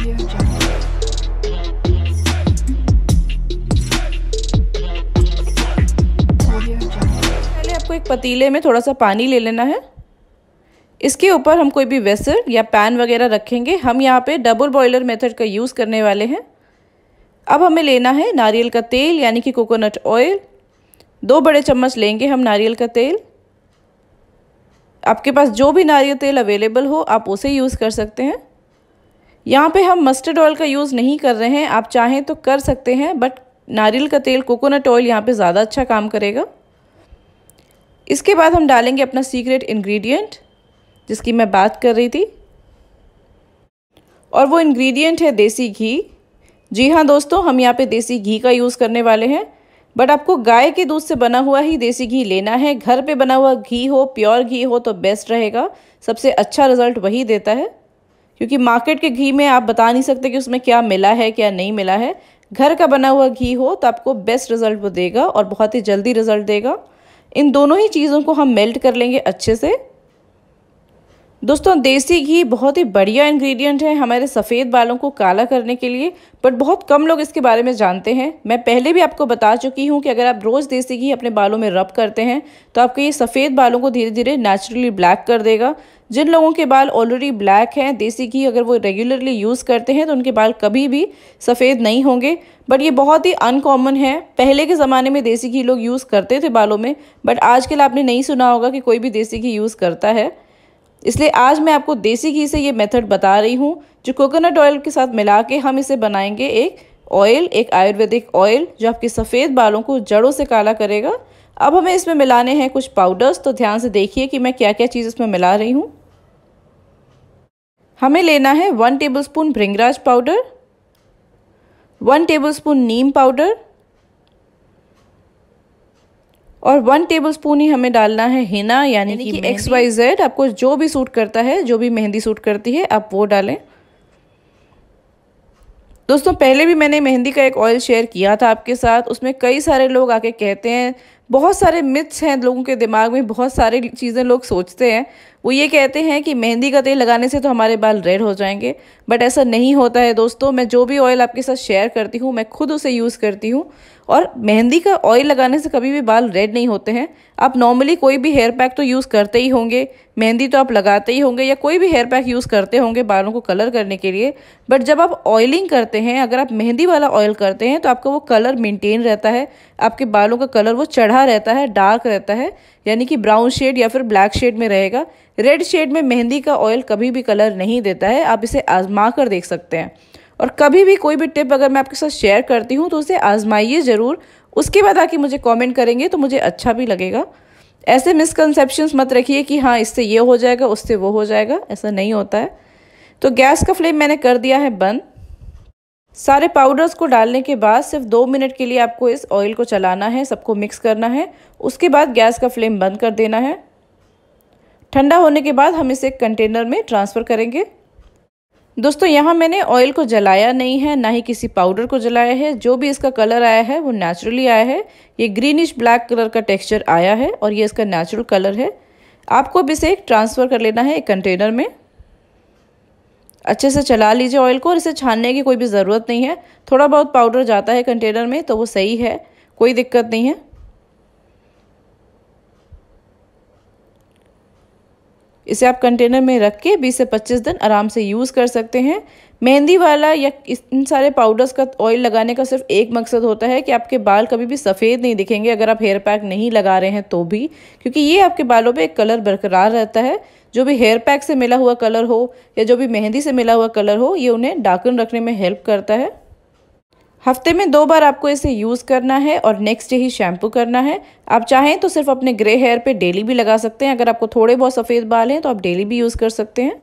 पहले आपको एक पतीले में थोड़ा सा पानी ले लेना है इसके ऊपर हम कोई भी वेसर या पैन वगैरह रखेंगे हम यहाँ पे डबल बॉयलर मेथड का यूज़ करने वाले हैं अब हमें लेना है नारियल का तेल यानी कि कोकोनट ऑयल दो बड़े चम्मच लेंगे हम नारियल का तेल आपके पास जो भी नारियल तेल अवेलेबल हो आप उसे यूज़ कर सकते हैं यहाँ पे हम मस्टर्ड ऑयल का यूज़ नहीं कर रहे हैं आप चाहें तो कर सकते हैं बट नारियल का तेल कोकोनट ऑयल यहाँ पे ज़्यादा अच्छा काम करेगा इसके बाद हम डालेंगे अपना सीक्रेट इंग्रेडिएंट जिसकी मैं बात कर रही थी और वो इंग्रेडिएंट है देसी घी जी हाँ दोस्तों हम यहाँ पे देसी घी का यूज़ करने वाले हैं बट आपको गाय के दूध से बना हुआ ही देसी घी लेना है घर पे बना हुआ घी हो प्योर घी हो तो बेस्ट रहेगा सबसे अच्छा रिजल्ट वही देता है क्योंकि मार्केट के घी में आप बता नहीं सकते कि उसमें क्या मिला है क्या नहीं मिला है घर का बना हुआ घी हो तो आपको बेस्ट रिज़ल्ट वो देगा और बहुत ही जल्दी रिज़ल्ट देगा इन दोनों ही चीज़ों को हम मेल्ट कर लेंगे अच्छे से दोस्तों देसी घी बहुत ही बढ़िया इंग्रेडिएंट है हमारे सफ़ेद बालों को काला करने के लिए बट बहुत कम लोग इसके बारे में जानते हैं मैं पहले भी आपको बता चुकी हूँ कि अगर आप रोज़ देसी घी अपने बालों में रब करते हैं तो आपके ये सफ़ेद बालों को धीरे धीरे नेचुरली ब्लैक कर देगा जिन लोगों के बाल ऑलरेडी ब्लैक हैं देसी घी अगर वो रेगुलरली यूज़ करते हैं तो उनके बाल कभी भी सफ़ेद नहीं होंगे बट ये बहुत ही अनकॉमन है पहले के ज़माने में देसी घी लोग यूज़ करते थे बालों में बट आजकल आपने नहीं सुना होगा कि कोई भी देसी घी यूज़ करता है इसलिए आज मैं आपको देसी घी से ये मेथड बता रही हूँ जो कोकोनट ऑयल के साथ मिला के हम इसे बनाएंगे एक ऑयल एक आयुर्वेदिक ऑयल जो आपके सफ़ेद बालों को जड़ों से काला करेगा अब हमें इसमें मिलाने हैं कुछ पाउडर्स तो ध्यान से देखिए कि मैं क्या क्या चीज़ इसमें मिला रही हूँ हमें लेना है one spoon bhringraj powder one spoon neem powder और वन टेबल स्पून ही हमें डालना है हिना यानी कि एक्स वाई जेड आपको जो भी सूट करता है जो भी मेहंदी सूट करती है आप वो डालें दोस्तों पहले भी मैंने मेहंदी का एक ऑयल शेयर किया था आपके साथ उसमें कई सारे लोग आके कहते हैं बहुत सारे मिथ्स हैं लोगों के दिमाग में बहुत सारी चीज़ें लोग सोचते हैं वो ये कहते हैं कि मेहंदी का तेल लगाने से तो हमारे बाल रेड हो जाएंगे बट ऐसा नहीं होता है दोस्तों मैं जो भी ऑयल आपके साथ शेयर करती हूँ मैं खुद उसे यूज़ करती हूँ और मेहंदी का ऑयल लगाने से कभी भी बाल रेड नहीं होते हैं आप नॉर्मली कोई भी हेयर पैक तो यूज़ करते ही होंगे मेहंदी तो आप लगाते ही होंगे या कोई भी हेयर पैक यूज़ करते होंगे बालों को कलर करने के लिए बट जब आप ऑयलिंग करते हैं अगर आप मेहंदी वाला ऑयल करते हैं तो आपका वो कलर मेंटेन रहता है आपके बालों का कलर वो चढ़ा रहता है डार्क रहता है यानी कि ब्राउन शेड या फिर ब्लैक शेड में रहेगा रेड शेड में मेहंदी का ऑयल कभी भी कलर नहीं देता है आप इसे आजमा कर देख सकते हैं और कभी भी कोई भी टिप अगर मैं आपके साथ शेयर करती हूँ तो उसे आजमाइए ज़रूर उसके बाद आके मुझे कमेंट करेंगे तो मुझे अच्छा भी लगेगा ऐसे मिसकनसेप्शंस मत रखिए कि हाँ इससे ये हो जाएगा उससे वो हो जाएगा ऐसा नहीं होता है तो गैस का फ्लेम मैंने कर दिया है बंद सारे पाउडर्स को डालने के बाद सिर्फ दो मिनट के लिए आपको इस ऑयल को चलाना है सबको मिक्स करना है उसके बाद गैस का फ्लेम बंद कर देना है ठंडा होने के बाद हम इसे कंटेनर में ट्रांसफ़र करेंगे दोस्तों यहाँ मैंने ऑयल को जलाया नहीं है ना ही किसी पाउडर को जलाया है जो भी इसका कलर आया है वो नेचुरली आया है ये ग्रीनिश ब्लैक कलर का टेक्सचर आया है और ये इसका नेचुरल कलर है आपको अब इसे ट्रांसफ़र कर लेना है एक कंटेनर में अच्छे से चला लीजिए ऑयल को और इसे छानने की कोई भी ज़रूरत नहीं है थोड़ा बहुत पाउडर जाता है कंटेनर में तो वो सही है कोई दिक्कत नहीं है इसे आप कंटेनर में रख के बीस से पच्चीस दिन आराम से यूज़ कर सकते हैं मेहंदी वाला या इन सारे पाउडर्स का ऑयल लगाने का सिर्फ एक मकसद होता है कि आपके बाल कभी भी सफ़ेद नहीं दिखेंगे अगर आप हेयर पैक नहीं लगा रहे हैं तो भी क्योंकि ये आपके बालों पे एक कलर बरकरार रहता है जो भी हेयर पैक से मिला हुआ कलर हो या जो भी मेहंदी से मिला हुआ कलर हो ये उन्हें डार्कन रखने में हेल्प करता है हफ्ते में दो बार आपको इसे यूज़ करना है और नेक्स्ट डे ही शैम्पू करना है आप चाहें तो सिर्फ अपने ग्रे हेयर पे डेली भी लगा सकते हैं अगर आपको थोड़े बहुत सफ़ेद बाल हैं तो आप डेली भी यूज़ कर सकते हैं